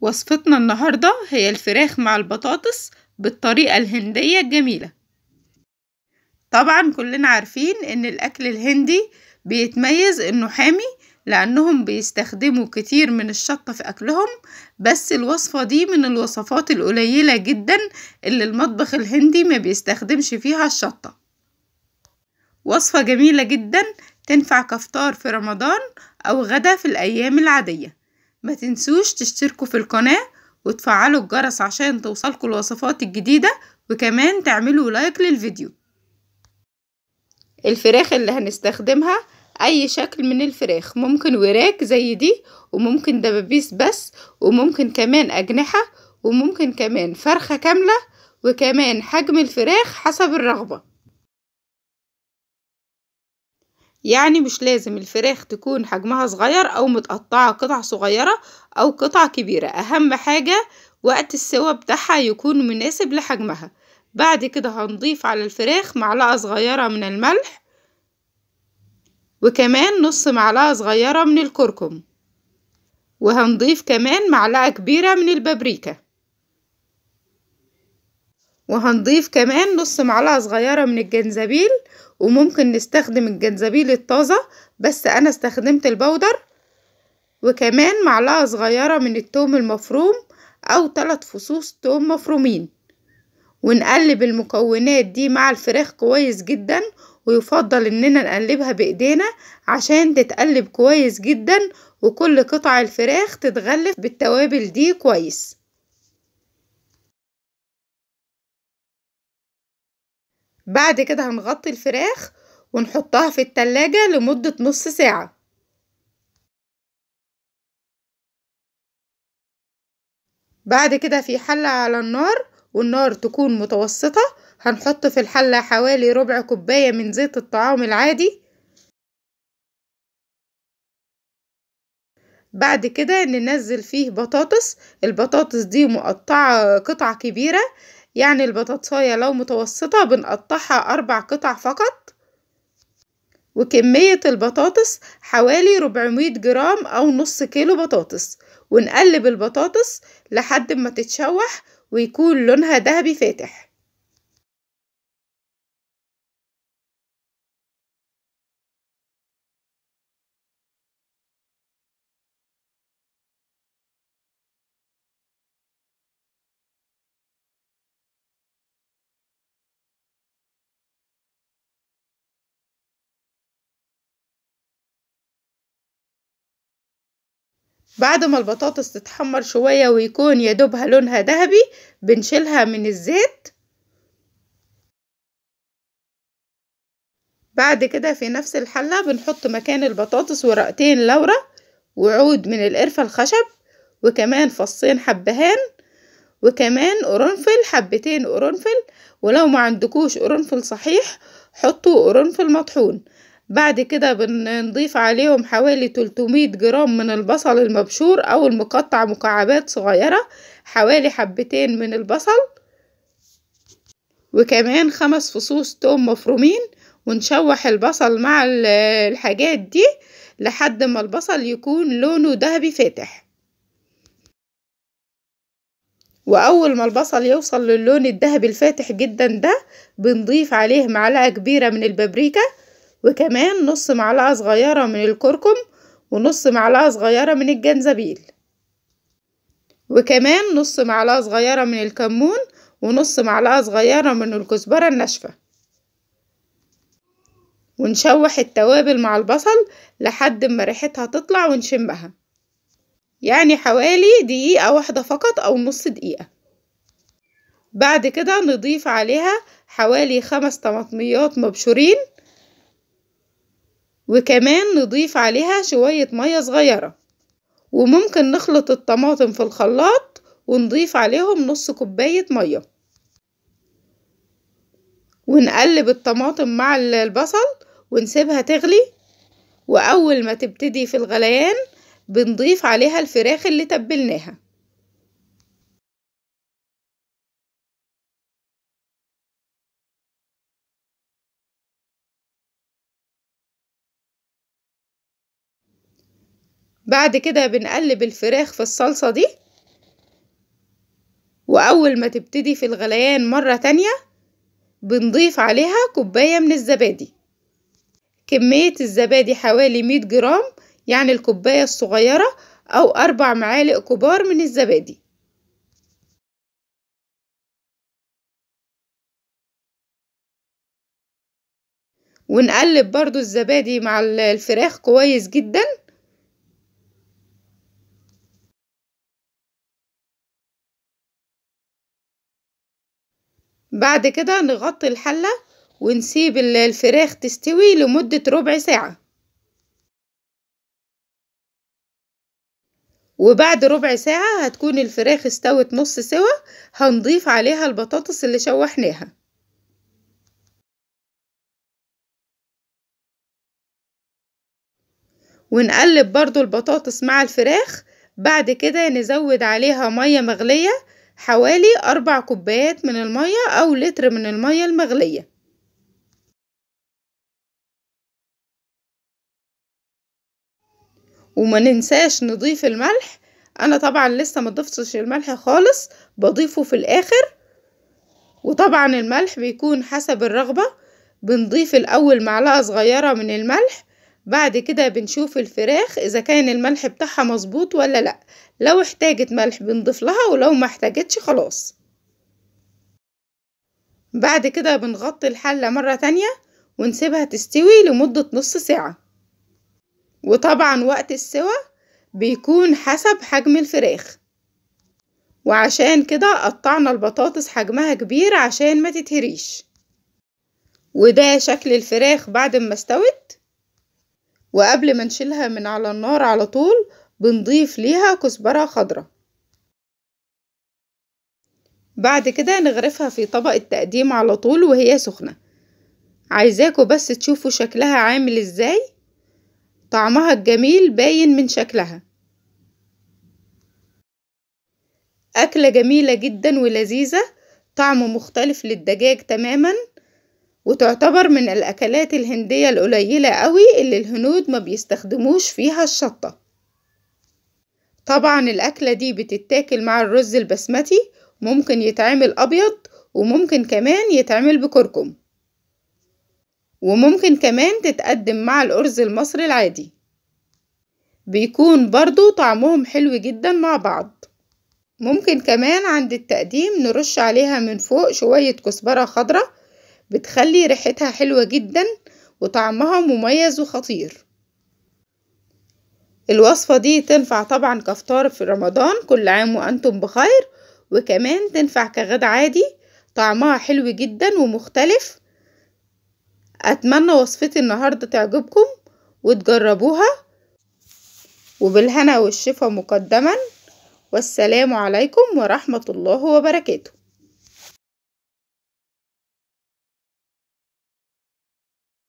وصفتنا النهاردة هي الفراخ مع البطاطس بالطريقة الهندية الجميلة طبعا كلنا عارفين ان الاكل الهندي بيتميز انه حامي لانهم بيستخدموا كتير من الشطة في اكلهم بس الوصفة دي من الوصفات القليلة جدا اللي المطبخ الهندي ما بيستخدمش فيها الشطة وصفة جميلة جدا تنفع كفطار في رمضان او غدا في الايام العادية ما تنسوش تشتركوا في القناة وتفعلوا الجرس عشان توصلكوا الوصفات الجديدة وكمان تعملوا لايك للفيديو الفراخ اللي هنستخدمها اي شكل من الفراخ ممكن وراك زي دي وممكن دبابيس بس وممكن كمان اجنحة وممكن كمان فرخة كاملة وكمان حجم الفراخ حسب الرغبة يعني مش لازم الفراخ تكون حجمها صغير أو متقطعة قطع صغيرة أو قطع كبيرة أهم حاجة وقت السوا بتاعها يكون مناسب لحجمها بعد كده هنضيف على الفراخ معلقة صغيرة من الملح وكمان نص معلقة صغيرة من الكركم وهنضيف كمان معلقة كبيرة من البابريكا وهنضيف كمان نص معلقة صغيرة من الجنزبيل وممكن نستخدم الجنزبيل الطازة بس أنا استخدمت البودر وكمان معلقة صغيرة من التوم المفروم أو ثلاث فصوص توم مفرومين ونقلب المكونات دي مع الفراخ كويس جدا ويفضل اننا نقلبها بايدينا عشان تتقلب كويس جدا وكل قطع الفراخ تتغلف بالتوابل دي كويس بعد كده هنغطي الفراخ ونحطها في التلاجة لمدة نص ساعة بعد كده في حلة على النار والنار تكون متوسطة هنحط في الحلة حوالي ربع كوباية من زيت الطعام العادي بعد كده ننزل فيه بطاطس البطاطس دي مقطعة قطع كبيرة يعني البطاطساية لو متوسطة بنقطعها أربع قطع فقط وكمية البطاطس حوالي 400 جرام أو نص كيلو بطاطس ونقلب البطاطس لحد ما تتشوح ويكون لونها دهبي فاتح بعد ما البطاطس تتحمر شوية ويكون يدوبها لونها ذهبي بنشيلها من الزيت بعد كده في نفس الحلة بنحط مكان البطاطس ورقتين لورا وعود من القرفة الخشب وكمان فصين حبهان وكمان قرنفل حبتين قرنفل ولو ما عندكوش قرنفل صحيح حطوا قرنفل مطحون بعد كده بنضيف عليهم حوالي 300 جرام من البصل المبشور او المقطع مكعبات صغيرة حوالي حبتين من البصل وكمان خمس فصوص توم مفرومين ونشوح البصل مع الحاجات دي لحد ما البصل يكون لونه دهبي فاتح واول ما البصل يوصل للون الذهبي الفاتح جدا ده بنضيف عليه معلقة كبيرة من البابريكا وكمان نص معلقة صغيرة من الكركم ونص معلقة صغيرة من الجنزبيل وكمان نص معلقة صغيرة من الكمون ونص معلقة صغيرة من الكزبرة الناشفة ونشوح التوابل مع البصل لحد ما ريحتها تطلع ونشمها يعني حوالي دقيقة واحدة فقط أو نص دقيقة بعد كده نضيف عليها حوالي خمس طماطميات مبشورين وكمان نضيف عليها شوية مية صغيرة وممكن نخلط الطماطم في الخلاط ونضيف عليهم نص كوباية مية ونقلب الطماطم مع البصل ونسيبها تغلي وأول ما تبتدي في الغليان بنضيف عليها الفراخ اللي تبلناها بعد كده بنقلب الفراخ في الصلصة دي وأول ما تبتدي في الغليان مرة تانية بنضيف عليها كوباية من الزبادي كمية الزبادي حوالي مية جرام يعني الكوباية الصغيرة أو أربع معالق كبار من الزبادي ونقلب برضو الزبادي مع الفراخ كويس جداً بعد كده نغطي الحلة ونسيب الفراخ تستوي لمدة ربع ساعة وبعد ربع ساعة هتكون الفراخ استوت نص سوا هنضيف عليها البطاطس اللي شوحناها ونقلب برضو البطاطس مع الفراخ بعد كده نزود عليها مية مغلية حوالي أربع كوبايات من المية أو لتر من المية المغلية وما ننساش نضيف الملح أنا طبعا لسه ما ضفتش الملح خالص بضيفه في الآخر وطبعا الملح بيكون حسب الرغبة بنضيف الأول معلقة صغيرة من الملح بعد كده بنشوف الفراخ اذا كان الملح بتاعها مظبوط ولا لا لو احتاجت ملح بنضيف لها ولو ما احتاجتش خلاص بعد كده بنغطي الحلة مرة تانية ونسيبها تستوي لمدة نص ساعة وطبعا وقت السوى بيكون حسب حجم الفراخ وعشان كده قطعنا البطاطس حجمها كبير عشان ما تتهريش وده شكل الفراخ بعد ما استوت وقبل ما نشيلها من على النار على طول بنضيف ليها كزبرة خضراء بعد كده نغرفها في طبق التقديم على طول وهي سخنة عايزاكوا بس تشوفوا شكلها عامل ازاي طعمها الجميل باين من شكلها أكلة جميلة جدا ولذيذة طعم مختلف للدجاج تماما وتعتبر من الأكلات الهندية القليلة قوي اللي الهنود ما بيستخدموش فيها الشطة طبعا الأكلة دي بتتاكل مع الرز البسمتي ممكن يتعمل أبيض وممكن كمان يتعمل بكركم وممكن كمان تتقدم مع الأرز المصري العادي بيكون برضو طعمهم حلو جدا مع بعض ممكن كمان عند التقديم نرش عليها من فوق شوية كزبرة خضره بتخلي ريحتها حلوة جدا وطعمها مميز وخطير الوصفة دي تنفع طبعا كفطار في رمضان كل عام وأنتم بخير وكمان تنفع كغد عادي طعمها حلو جدا ومختلف أتمنى وصفتي النهاردة تعجبكم وتجربوها وبالهنا والشفا مقدما والسلام عليكم ورحمة الله وبركاته